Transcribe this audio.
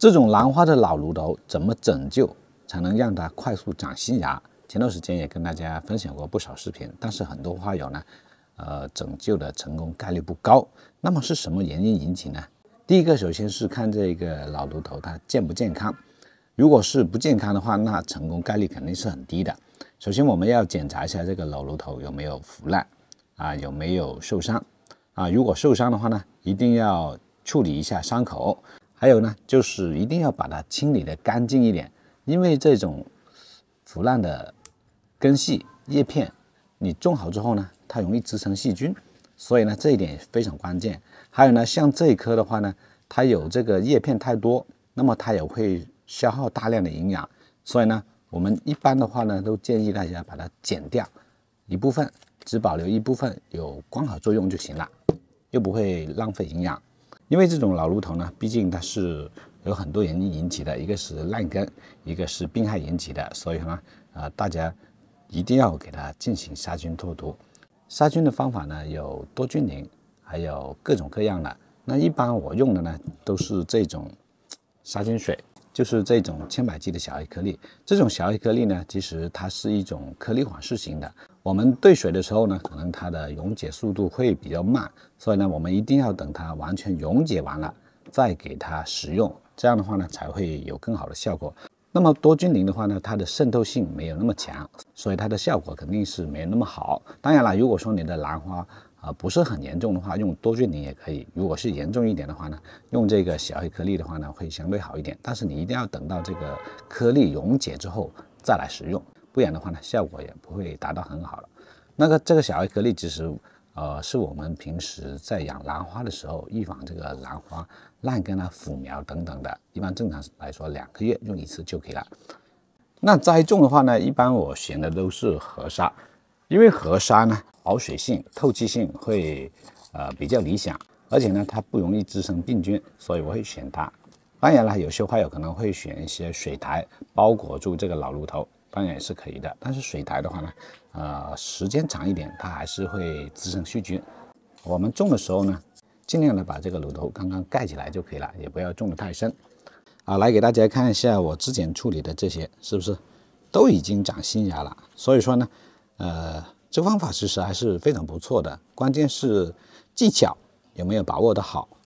这种兰花的老炉头怎么拯救才能让它快速长新芽？前段时间也跟大家分享过不少视频，但是很多花友呢，呃，拯救的成功概率不高。那么是什么原因引起呢？第一个，首先是看这个老炉头它健不健康。如果是不健康的话，那成功概率肯定是很低的。首先我们要检查一下这个老炉头有没有腐烂啊，有没有受伤啊。如果受伤的话呢，一定要处理一下伤口。还有呢，就是一定要把它清理的干净一点，因为这种腐烂的根系、叶片，你种好之后呢，它容易滋生细菌，所以呢，这一点非常关键。还有呢，像这一棵的话呢，它有这个叶片太多，那么它也会消耗大量的营养，所以呢，我们一般的话呢，都建议大家把它剪掉一部分，只保留一部分有光合作用就行了，又不会浪费营养。因为这种老芦头呢，毕竟它是有很多原因引起的，一个是烂根，一个是病害引起的，所以呢，啊，大家一定要给它进行杀菌脱毒。杀菌的方法呢，有多菌灵，还有各种各样的。那一般我用的呢，都是这种杀菌水，就是这种千百级的小黑颗粒。这种小黑颗粒呢，其实它是一种颗粒缓释型的。我们兑水的时候呢，可能它的溶解速度会比较慢，所以呢，我们一定要等它完全溶解完了再给它使用，这样的话呢，才会有更好的效果。那么多菌灵的话呢，它的渗透性没有那么强，所以它的效果肯定是没有那么好。当然了，如果说你的兰花啊不是很严重的话，用多菌灵也可以。如果是严重一点的话呢，用这个小黑颗粒的话呢，会相对好一点。但是你一定要等到这个颗粒溶解之后再来使用。不然的话呢，效果也不会达到很好了。那个这个小艾颗粒其实，呃，是我们平时在养兰花的时候预防这个兰花烂根啊、腐苗等等的。一般正常来说两个月用一次就可以了。那栽种的话呢，一般我选的都是河沙，因为河沙呢保水性、透气性会呃比较理想，而且呢它不容易滋生病菌，所以我会选它。当然了，有些花友可能会选一些水苔包裹住这个老芦头。当然也是可以的，但是水苔的话呢，呃，时间长一点，它还是会滋生细菌。我们种的时候呢，尽量的把这个露头刚刚盖起来就可以了，也不要种的太深。啊，来给大家看一下我之前处理的这些是不是都已经长新芽了？所以说呢，呃，这方法其实还是非常不错的，关键是技巧有没有把握的好。